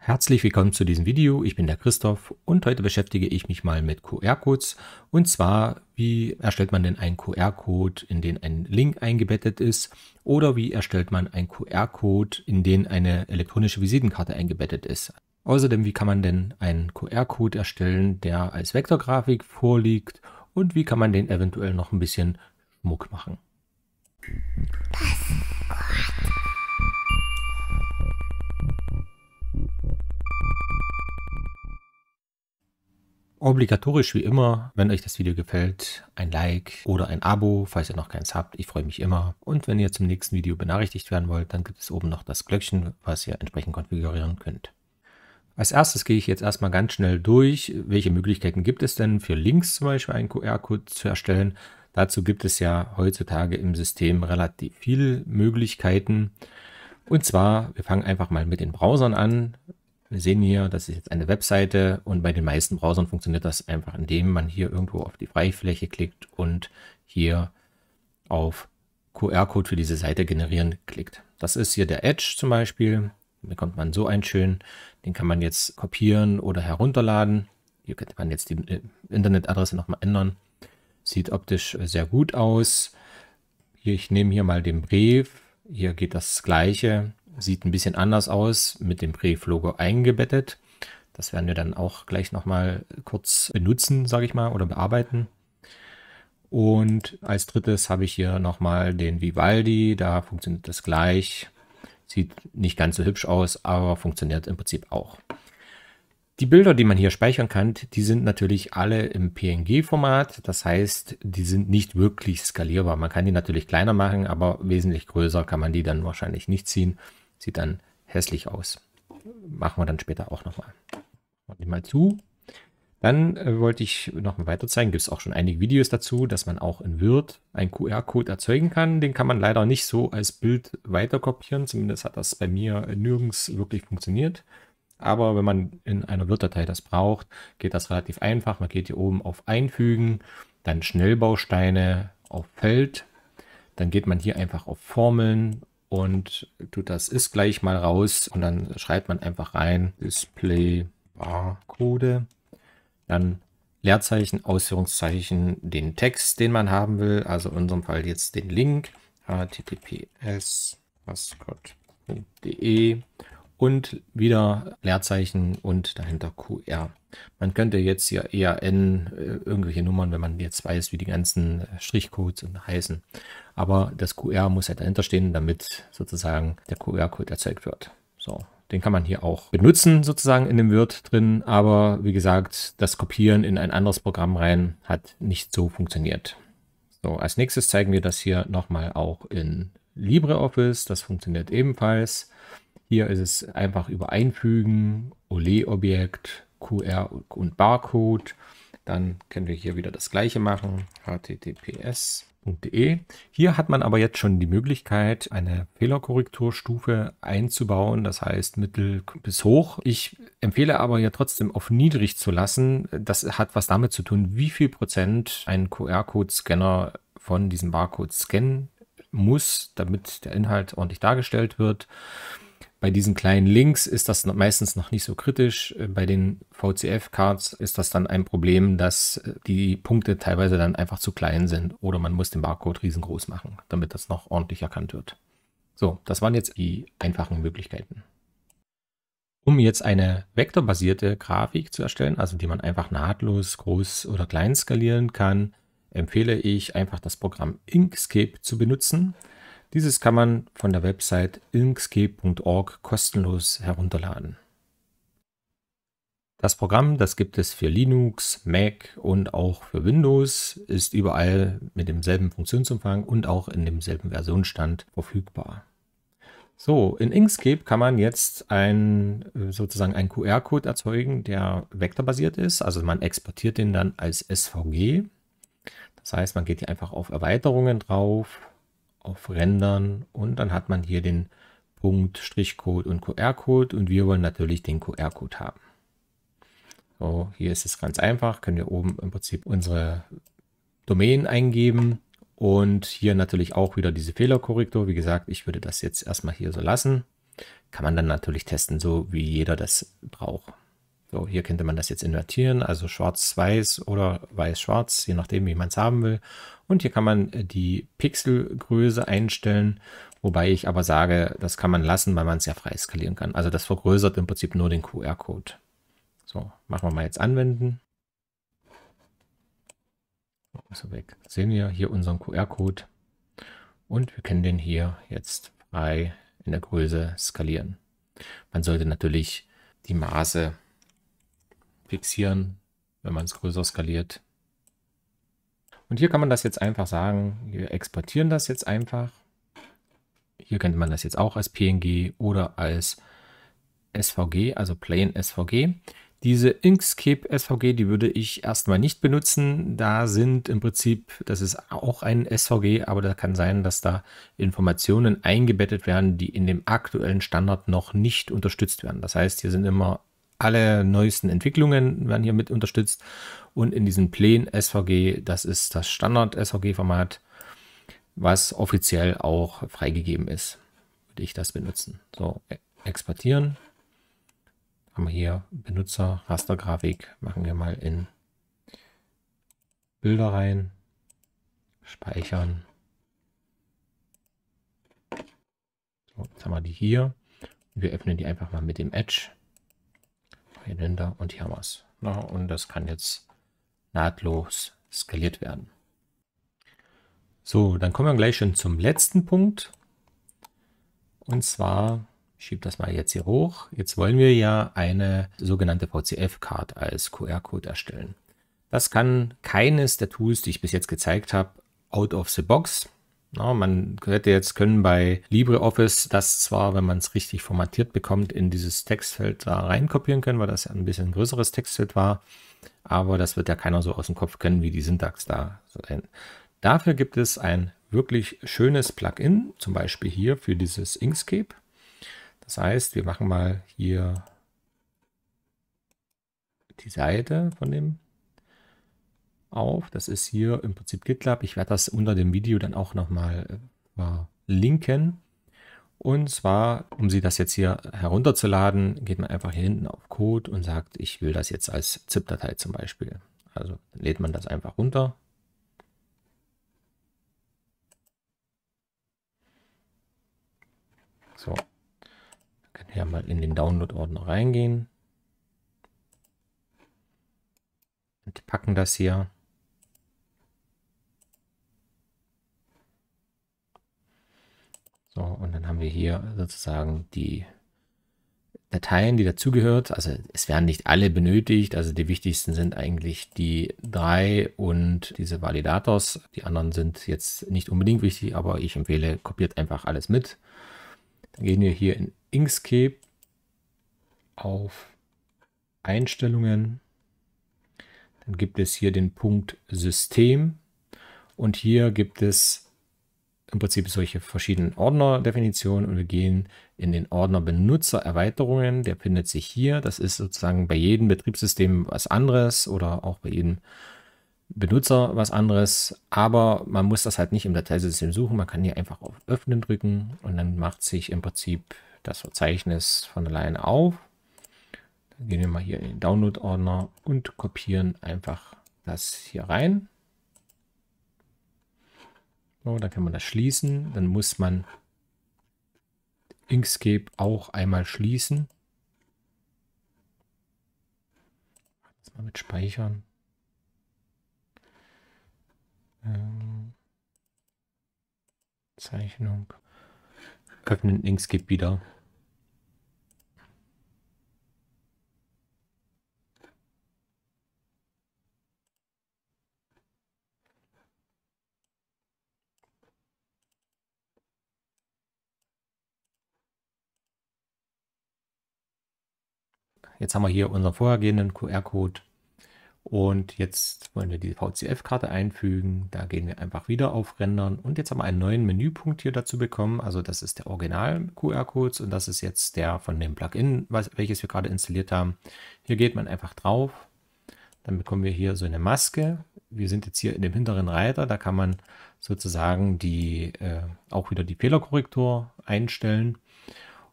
Herzlich willkommen zu diesem Video, ich bin der Christoph und heute beschäftige ich mich mal mit QR-Codes und zwar, wie erstellt man denn einen QR-Code, in den ein Link eingebettet ist oder wie erstellt man einen QR-Code, in den eine elektronische Visitenkarte eingebettet ist. Außerdem, wie kann man denn einen QR-Code erstellen, der als Vektorgrafik vorliegt und wie kann man den eventuell noch ein bisschen Schmuck machen. Das ist Passwort. Obligatorisch wie immer, wenn euch das Video gefällt, ein Like oder ein Abo, falls ihr noch keins habt. Ich freue mich immer. Und wenn ihr zum nächsten Video benachrichtigt werden wollt, dann gibt es oben noch das Glöckchen, was ihr entsprechend konfigurieren könnt. Als erstes gehe ich jetzt erstmal ganz schnell durch, welche Möglichkeiten gibt es denn für Links zum Beispiel einen QR-Code zu erstellen. Dazu gibt es ja heutzutage im System relativ viele Möglichkeiten. Und zwar, wir fangen einfach mal mit den Browsern an. Wir sehen hier, das ist jetzt eine Webseite und bei den meisten Browsern funktioniert das einfach, indem man hier irgendwo auf die Freifläche klickt und hier auf QR-Code für diese Seite generieren klickt. Das ist hier der Edge zum Beispiel. Da bekommt man so einen schön. den kann man jetzt kopieren oder herunterladen. Hier könnte man jetzt die äh, Internetadresse nochmal ändern. Sieht optisch äh, sehr gut aus. Hier, ich nehme hier mal den Brief. Hier geht das gleiche sieht ein bisschen anders aus, mit dem Brieflogo eingebettet. Das werden wir dann auch gleich nochmal kurz benutzen, sage ich mal, oder bearbeiten. Und als drittes habe ich hier nochmal den Vivaldi, da funktioniert das gleich. Sieht nicht ganz so hübsch aus, aber funktioniert im Prinzip auch. Die Bilder, die man hier speichern kann, die sind natürlich alle im PNG-Format. Das heißt, die sind nicht wirklich skalierbar. Man kann die natürlich kleiner machen, aber wesentlich größer kann man die dann wahrscheinlich nicht ziehen. Sieht dann hässlich aus. Machen wir dann später auch nochmal. Und mal zu. Dann äh, wollte ich noch weiter zeigen, gibt es auch schon einige Videos dazu, dass man auch in Word einen QR-Code erzeugen kann. Den kann man leider nicht so als Bild weiter kopieren. Zumindest hat das bei mir nirgends wirklich funktioniert. Aber wenn man in einer word datei das braucht, geht das relativ einfach. Man geht hier oben auf Einfügen, dann Schnellbausteine auf Feld. Dann geht man hier einfach auf Formeln und tut das ist gleich mal raus und dann schreibt man einfach rein Display Barcode, dann Leerzeichen, Ausführungszeichen, den Text, den man haben will, also in unserem Fall jetzt den Link https://de und wieder Leerzeichen und dahinter QR. Man könnte jetzt hier eher N äh, irgendwelche Nummern, wenn man jetzt weiß, wie die ganzen äh, Strichcodes heißen. Aber das QR muss ja dahinter stehen, damit sozusagen der QR-Code erzeugt wird. So, den kann man hier auch benutzen, sozusagen in dem Word drin. Aber wie gesagt, das Kopieren in ein anderes Programm rein hat nicht so funktioniert. So, als nächstes zeigen wir das hier nochmal auch in LibreOffice. Das funktioniert ebenfalls. Hier ist es einfach über Einfügen, Ole-Objekt, QR und Barcode. Dann können wir hier wieder das gleiche machen, https.de. Hier hat man aber jetzt schon die Möglichkeit, eine Fehlerkorrekturstufe einzubauen, das heißt mittel bis hoch. Ich empfehle aber ja trotzdem auf niedrig zu lassen. Das hat was damit zu tun, wie viel Prozent ein QR-Code-Scanner von diesem Barcode scannen muss, damit der Inhalt ordentlich dargestellt wird. Bei diesen kleinen Links ist das meistens noch nicht so kritisch. Äh, bei den VCF-Cards ist das dann ein Problem, dass äh, die Punkte teilweise dann einfach zu klein sind oder man muss den Barcode riesengroß machen, damit das noch ordentlich erkannt wird. So, das waren jetzt die einfachen Möglichkeiten. Um jetzt eine vektorbasierte Grafik zu erstellen, also die man einfach nahtlos groß oder klein skalieren kann, empfehle ich einfach das Programm Inkscape zu benutzen. Dieses kann man von der Website inkscape.org kostenlos herunterladen. Das Programm, das gibt es für Linux, Mac und auch für Windows, ist überall mit demselben Funktionsumfang und auch in demselben Versionsstand verfügbar. So, in Inkscape kann man jetzt ein, äh, sozusagen einen QR-Code erzeugen, der vektorbasiert ist. Also man exportiert den dann als SVG. Das heißt, man geht hier einfach auf Erweiterungen drauf auf Rendern und dann hat man hier den Punkt, Strichcode und QR-Code und wir wollen natürlich den QR-Code haben. So, hier ist es ganz einfach, können wir oben im Prinzip unsere Domain eingeben und hier natürlich auch wieder diese Fehlerkorrektur. Wie gesagt, ich würde das jetzt erstmal hier so lassen. Kann man dann natürlich testen, so wie jeder das braucht. So, hier könnte man das jetzt invertieren, also schwarz-weiß oder weiß-schwarz, je nachdem, wie man es haben will. Und hier kann man äh, die Pixelgröße einstellen, wobei ich aber sage, das kann man lassen, weil man es ja frei skalieren kann. Also das vergrößert im Prinzip nur den QR-Code. So, machen wir mal jetzt anwenden. So, weg. Sehen wir hier unseren QR-Code. Und wir können den hier jetzt frei in der Größe skalieren. Man sollte natürlich die Maße fixieren, wenn man es größer skaliert. Und hier kann man das jetzt einfach sagen, wir exportieren das jetzt einfach. Hier könnte man das jetzt auch als PNG oder als SVG, also Plain SVG. Diese Inkscape SVG, die würde ich erstmal nicht benutzen. Da sind im Prinzip, das ist auch ein SVG, aber da kann sein, dass da Informationen eingebettet werden, die in dem aktuellen Standard noch nicht unterstützt werden. Das heißt, hier sind immer alle neuesten Entwicklungen werden hier mit unterstützt. Und in diesem Plain SVG, das ist das Standard-SVG-Format, was offiziell auch freigegeben ist. Würde ich das benutzen. So, e-, exportieren. Haben wir hier Benutzer, Rastergrafik. Machen wir mal in Bilder rein. Speichern. So, jetzt haben wir die hier. Wir öffnen die einfach mal mit dem Edge. Zylinder und Yamas. Ja, ne, und das kann jetzt nahtlos skaliert werden. So, dann kommen wir gleich schon zum letzten Punkt. Und zwar, ich schiebe das mal jetzt hier hoch, jetzt wollen wir ja eine sogenannte VCF-Card als QR-Code erstellen. Das kann keines der Tools, die ich bis jetzt gezeigt habe, out of the box. Ja, man hätte jetzt können bei LibreOffice das zwar, wenn man es richtig formatiert bekommt, in dieses Textfeld da reinkopieren können, weil das ja ein bisschen größeres Textfeld war, aber das wird ja keiner so aus dem Kopf können, wie die Syntax da sein. Dafür gibt es ein wirklich schönes Plugin, zum Beispiel hier für dieses Inkscape. Das heißt, wir machen mal hier die Seite von dem auf. Das ist hier im Prinzip GitLab. Ich werde das unter dem Video dann auch nochmal verlinken. Äh, äh, und zwar, um Sie das jetzt hier herunterzuladen, geht man einfach hier hinten auf Code und sagt, ich will das jetzt als ZIP-Datei zum Beispiel. Also lädt man das einfach runter. So, wir können hier mal in den Download-Ordner reingehen. Und packen das hier. So, und dann haben wir hier sozusagen die Dateien, die dazugehört. Also es werden nicht alle benötigt. Also die wichtigsten sind eigentlich die drei und diese Validators. Die anderen sind jetzt nicht unbedingt wichtig, aber ich empfehle, kopiert einfach alles mit. Dann gehen wir hier in Inkscape auf Einstellungen. Dann gibt es hier den Punkt System und hier gibt es im Prinzip solche verschiedenen Ordnerdefinitionen und wir gehen in den Ordner Benutzererweiterungen. Der findet sich hier. Das ist sozusagen bei jedem Betriebssystem was anderes oder auch bei jedem Benutzer was anderes. Aber man muss das halt nicht im Dateisystem suchen. Man kann hier einfach auf Öffnen drücken und dann macht sich im Prinzip das Verzeichnis von alleine auf. Dann gehen wir mal hier in den Download-Ordner und kopieren einfach das hier rein. So, oh, dann kann man das schließen. Dann muss man Inkscape auch einmal schließen. Jetzt mal mit Speichern. Ähm, Zeichnung. Öffnen Inkscape wieder. Jetzt haben wir hier unseren vorhergehenden QR-Code und jetzt wollen wir die VCF-Karte einfügen. Da gehen wir einfach wieder auf Rendern und jetzt haben wir einen neuen Menüpunkt hier dazu bekommen. Also das ist der Original-QR-Code und das ist jetzt der von dem Plugin, welches wir gerade installiert haben. Hier geht man einfach drauf, dann bekommen wir hier so eine Maske. Wir sind jetzt hier in dem hinteren Reiter, da kann man sozusagen die äh, auch wieder die Fehlerkorrektur einstellen.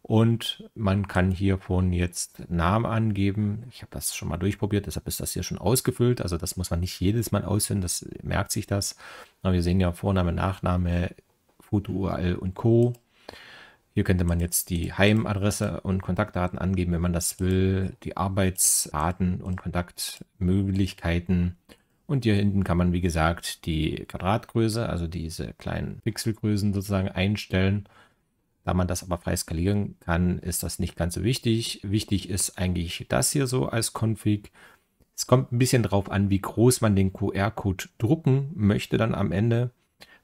Und man kann hiervon jetzt Namen angeben. Ich habe das schon mal durchprobiert, deshalb ist das hier schon ausgefüllt. Also das muss man nicht jedes Mal ausfüllen, das merkt sich das. Aber wir sehen ja Vorname, Nachname, Foto, URL und Co. Hier könnte man jetzt die Heimadresse und Kontaktdaten angeben, wenn man das will, die Arbeitsdaten und Kontaktmöglichkeiten. Und hier hinten kann man, wie gesagt, die Quadratgröße, also diese kleinen Pixelgrößen sozusagen einstellen. Da man das aber frei skalieren kann, ist das nicht ganz so wichtig. Wichtig ist eigentlich das hier so als Config. Es kommt ein bisschen drauf an, wie groß man den QR-Code drucken möchte dann am Ende.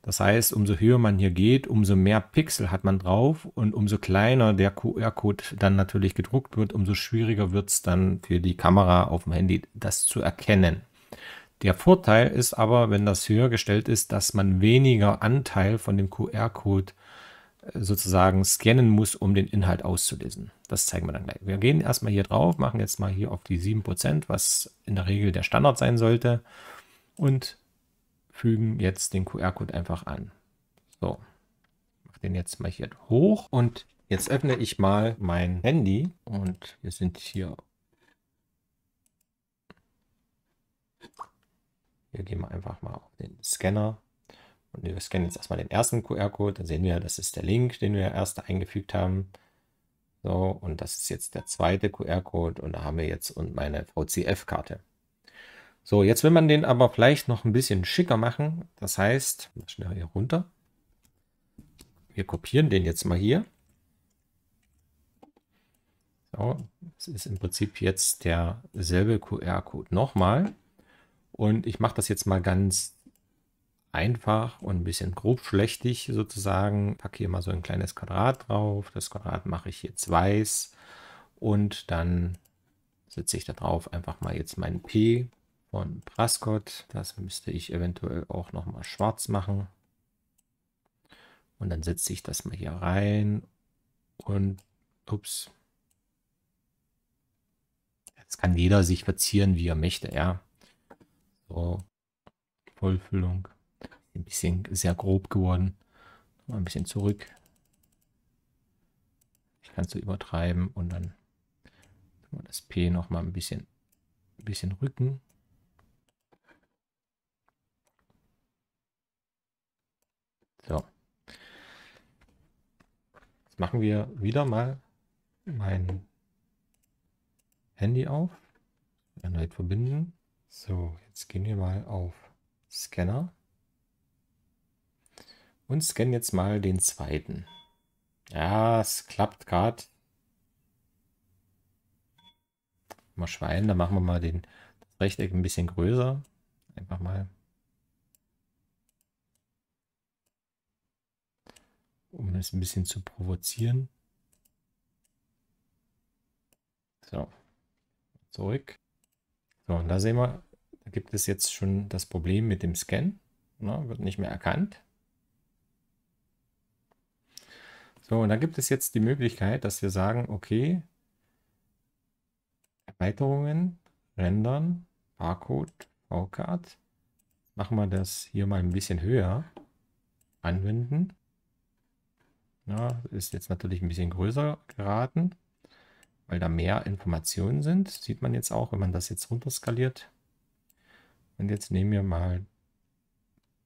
Das heißt, umso höher man hier geht, umso mehr Pixel hat man drauf und umso kleiner der QR-Code dann natürlich gedruckt wird, umso schwieriger wird es dann für die Kamera auf dem Handy, das zu erkennen. Der Vorteil ist aber, wenn das höher gestellt ist, dass man weniger Anteil von dem QR-Code äh, sozusagen scannen muss, um den Inhalt auszulesen. Das zeigen wir dann gleich. Wir gehen erstmal hier drauf, machen jetzt mal hier auf die 7%, was in der Regel der Standard sein sollte und fügen jetzt den QR-Code einfach an. So, mache den jetzt mal hier hoch und jetzt öffne ich mal mein Handy und wir sind hier. Wir gehen einfach mal auf den Scanner und wir scannen jetzt erstmal den ersten QR-Code. Da sehen wir, das ist der Link, den wir erst eingefügt haben. So, und das ist jetzt der zweite QR-Code und da haben wir jetzt und meine VCF-Karte. So, jetzt will man den aber vielleicht noch ein bisschen schicker machen. Das heißt, schnell hier runter. Wir kopieren den jetzt mal hier. So, das ist im Prinzip jetzt derselbe QR-Code nochmal. Und ich mache das jetzt mal ganz einfach und ein bisschen grob schlechtig sozusagen. Packe hier mal so ein kleines Quadrat drauf. Das Quadrat mache ich jetzt weiß und dann setze ich da drauf einfach mal jetzt meinen P von Prascott. Das müsste ich eventuell auch nochmal schwarz machen. Und dann setze ich das mal hier rein und ups. Jetzt kann jeder sich verzieren, wie er möchte, ja. So, Vollfüllung ein bisschen sehr grob geworden. Mal ein bisschen zurück. Ich kann es so übertreiben und dann das P noch mal ein bisschen, ein bisschen rücken. So. Jetzt machen wir wieder mal mein Handy auf. Internet verbinden. So, jetzt gehen wir mal auf Scanner. Und scanne jetzt mal den zweiten. Ja, es klappt gerade. Mal Schwein, da machen wir mal den Rechteck ein bisschen größer. Einfach mal. Um es ein bisschen zu provozieren. So. Zurück. So, und da sehen wir, da gibt es jetzt schon das Problem mit dem Scan. Ne? Wird nicht mehr erkannt. So, und da gibt es jetzt die Möglichkeit, dass wir sagen, okay, Erweiterungen, Rendern, Barcode, V-Card. Machen wir das hier mal ein bisschen höher. Anwenden. Ja, ist jetzt natürlich ein bisschen größer geraten, weil da mehr Informationen sind. Das sieht man jetzt auch, wenn man das jetzt runterskaliert. Und jetzt nehmen wir mal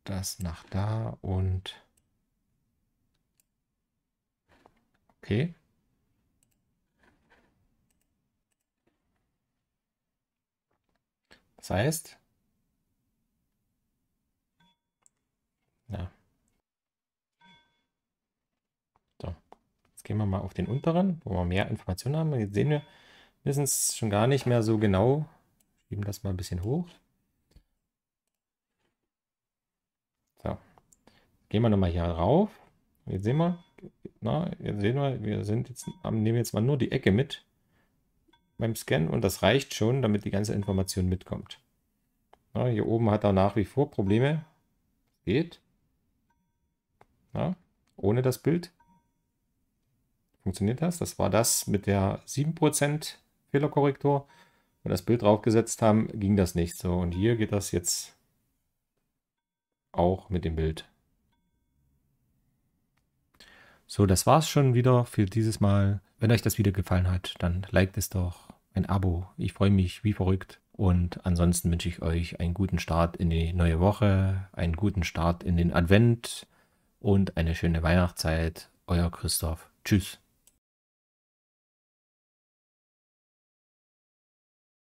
das nach da und Okay. Das heißt, ja. So, jetzt gehen wir mal auf den unteren, wo wir mehr Informationen haben. Jetzt sehen wir, wissen es schon gar nicht mehr so genau. Schieben das mal ein bisschen hoch. So, gehen wir nochmal hier rauf. Jetzt sehen wir, na, jetzt sehen wir, wir sind jetzt, nehmen jetzt mal nur die Ecke mit beim Scan und das reicht schon, damit die ganze Information mitkommt. Na, hier oben hat er nach wie vor Probleme. Geht. Na, ohne das Bild. Funktioniert das? Das war das mit der 7% Fehlerkorrektur. Wenn wir das Bild draufgesetzt haben, ging das nicht so. Und hier geht das jetzt auch mit dem Bild. So, das war's schon wieder für dieses Mal. Wenn euch das Video gefallen hat, dann liked es doch, ein Abo. Ich freue mich wie verrückt. Und ansonsten wünsche ich euch einen guten Start in die neue Woche, einen guten Start in den Advent und eine schöne Weihnachtszeit. Euer Christoph. Tschüss.